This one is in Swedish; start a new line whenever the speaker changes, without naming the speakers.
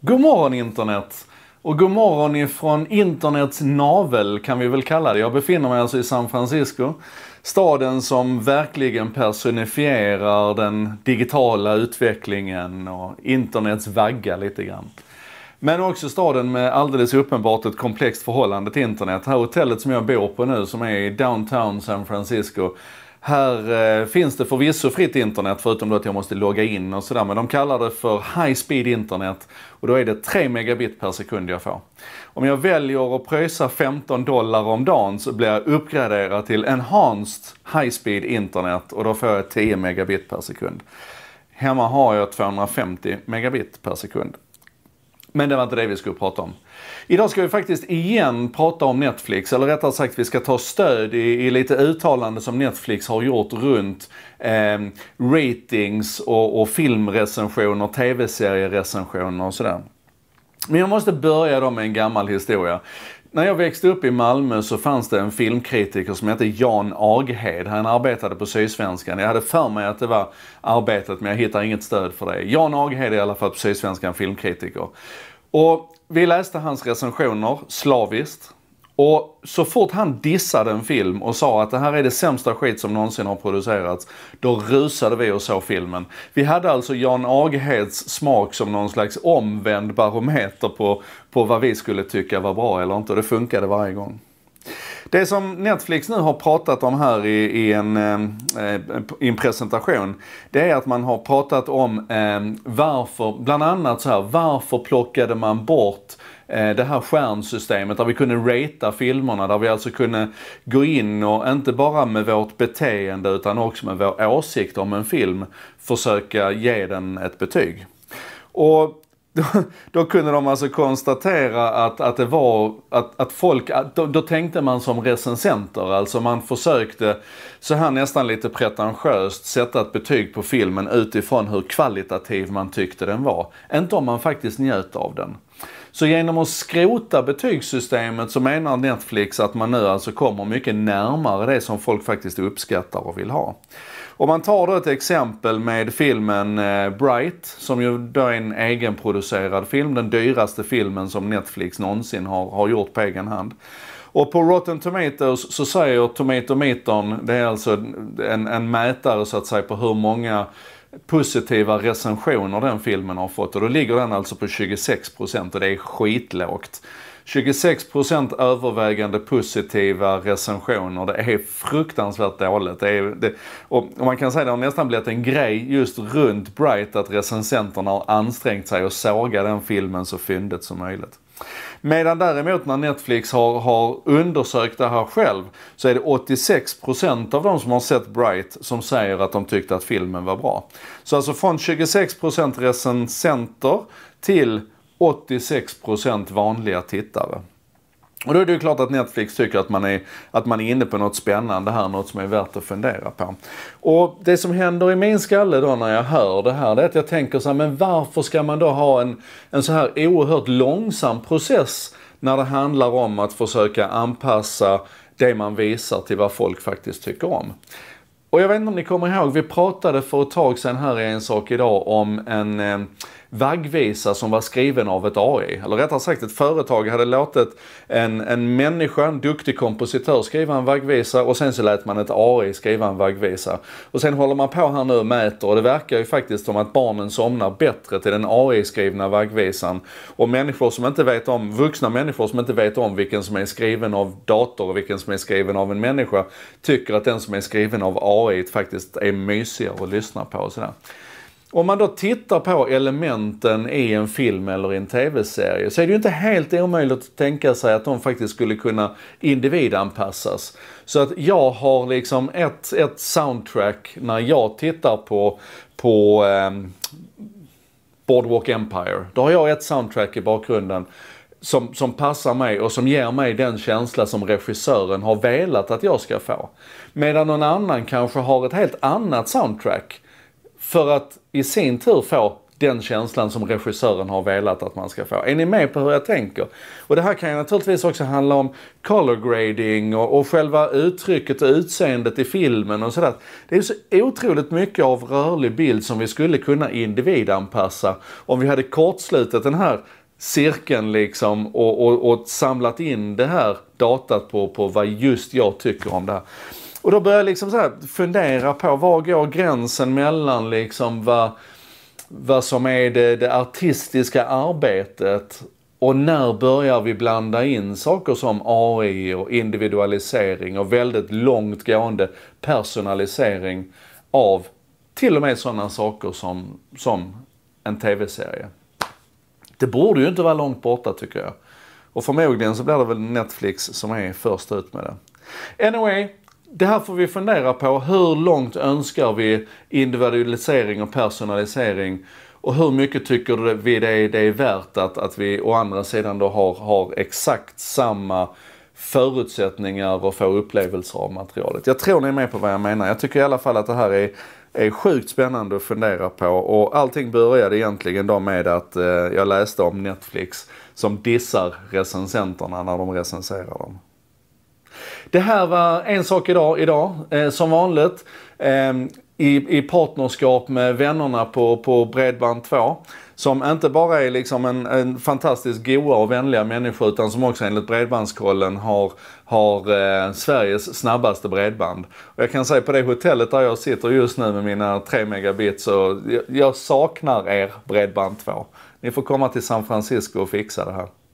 God morgon internet! Och god morgon ifrån internets navel kan vi väl kalla det. Jag befinner mig alltså i San Francisco. Staden som verkligen personifierar den digitala utvecklingen och internets vagga lite grann. Men också staden med alldeles uppenbart ett komplext förhållande till internet. Det Här hotellet som jag bor på nu som är i downtown San Francisco här eh, finns det förvisso fritt internet förutom då att jag måste logga in och sådär. Men de kallar det för high speed internet och då är det 3 megabit per sekund jag får. Om jag väljer att pröjsa 15 dollar om dagen så blir jag uppgraderad till enhanced high speed internet och då får jag 10 megabit per sekund. Hemma har jag 250 megabit per sekund. Men det var inte det vi skulle prata om. Idag ska vi faktiskt igen prata om Netflix, eller rättare sagt vi ska ta stöd i, i lite uttalanden som Netflix har gjort runt eh, ratings och, och filmrecensioner, tv-serierecensioner och sådär. Men jag måste börja då med en gammal historia. När jag växte upp i Malmö så fanns det en filmkritiker som hette Jan Aghed. Han arbetade på Sydsvenskan. Jag hade för mig att det var arbetet men jag hittar inget stöd för det. Jan Aghed är i alla fall på Sydsvenskan filmkritiker. Och vi läste hans recensioner slaviskt. Och så fort han dissade en film och sa att det här är det sämsta skit som någonsin har producerats, då rusade vi och såg filmen. Vi hade alltså Jan Agheds smak som någon slags omvänd barometer på, på vad vi skulle tycka var bra eller inte och det funkade varje gång. Det som Netflix nu har pratat om här i, i, en, eh, i, en, presentation, det är att man har pratat om eh, varför, bland annat så här, varför plockade man bort eh, det här stjärnsystemet där vi kunde ratea filmerna, där vi alltså kunde gå in och inte bara med vårt beteende utan också med vår åsikt om en film försöka ge den ett betyg. Och då, då, kunde de alltså konstatera att, att det var, att, att folk, då, då, tänkte man som recensenter, alltså man försökte så här nästan lite pretentiöst sätta ett betyg på filmen utifrån hur kvalitativ man tyckte den var. Inte om man faktiskt njöt av den. Så genom att skrota betygssystemet så menar Netflix att man nu alltså kommer mycket närmare det som folk faktiskt uppskattar och vill ha. Om man tar då ett exempel med filmen eh, Bright, som ju då är en egenproducerad film. Den dyraste filmen som Netflix någonsin har, har gjort på egen hand. Och på Rotten Tomatoes så säger Tomatometern, det är alltså en, en mätare så att säga på hur många positiva recensioner den filmen har fått. Och då ligger den alltså på 26% och det är skitlågt. 26% övervägande positiva recensioner. Det är fruktansvärt dåligt. Det är, det, och, och man kan säga att det har nästan blivit en grej just runt Bright att recensenterna har ansträngt sig och såga den filmen så fyndigt som möjligt. Medan däremot när Netflix har, har, undersökt det här själv så är det 86% av de som har sett Bright som säger att de tyckte att filmen var bra. Så alltså från 26% recensenter till 86% vanliga tittare. Och då är det ju klart att Netflix tycker att man, är, att man är inne på något spännande här, något som är värt att fundera på. Och det som händer i min skalle då när jag hör det här, det är att jag tänker så här, men varför ska man då ha en, en så här oerhört långsam process när det handlar om att försöka anpassa det man visar till vad folk faktiskt tycker om. Och jag vet inte om ni kommer ihåg, vi pratade för ett tag sedan här i En sak idag om en eh, vaggvisa som var skriven av ett AI. Eller rättare sagt ett företag hade låtit en, en människa, en duktig kompositör skriva en vaggvisa och sen så lät man ett AI skriva en vaggvisa. Och sen håller man på här nu och mäter och det verkar ju faktiskt som att barnen somnar bättre till den AI-skrivna vaggvisan. Och människor som inte vet om, vuxna människor som inte vet om vilken som är skriven av dator och vilken som är skriven av en människa tycker att den som är skriven av AI faktiskt är mysigare att lyssna på och sådär. Om man då tittar på elementen i en film eller i en tv-serie så är det ju inte helt omöjligt att tänka sig att de faktiskt skulle kunna individanpassas. Så att jag har liksom ett, ett soundtrack när jag tittar på, på eh, Boardwalk Empire. Då har jag ett soundtrack i bakgrunden som, som passar mig och som ger mig den känsla som regissören har velat att jag ska få. Medan någon annan kanske har ett helt annat soundtrack för att i sin tur få den känslan som regissören har velat att man ska få. Är ni med på hur jag tänker? Och det här kan ju naturligtvis också handla om color grading och, och själva uttrycket och utseendet i filmen och sådär. Det är så otroligt mycket av rörlig bild som vi skulle kunna individanpassa om vi hade kortslutit den här cirkeln liksom och, och, och samlat in det här datat på, på vad just jag tycker om det här. Och då börjar jag liksom så fundera på var går gränsen mellan liksom vad, vad som är det, det artistiska arbetet och när börjar vi blanda in saker som AI och individualisering och väldigt långtgående personalisering av till och med sådana saker som, som en tv-serie. Det borde ju inte vara långt borta tycker jag. Och förmodligen så blir det väl Netflix som är först ut med det. Anyway, det här får vi fundera på. Hur långt önskar vi individualisering och personalisering? Och hur mycket tycker vi det är, det är värt att, att vi å andra sidan då har, har exakt samma förutsättningar och få upplevelser av materialet. Jag tror ni är med på vad jag menar. Jag tycker i alla fall att det här är, är sjukt spännande att fundera på och allting började egentligen då med att eh, jag läste om Netflix som dissar recensenterna när de recenserar dem. Det här var En sak idag, idag eh, som vanligt. Eh, i, i partnerskap med vännerna på, på Bredband2. Som inte bara är liksom en, en fantastiskt goa och vänliga människa utan som också enligt Bredbandskollen har, har eh, Sveriges snabbaste bredband. Och jag kan säga på det hotellet där jag sitter just nu med mina 3 megabit så jag, jag saknar er Bredband2. Ni får komma till San Francisco och fixa det här.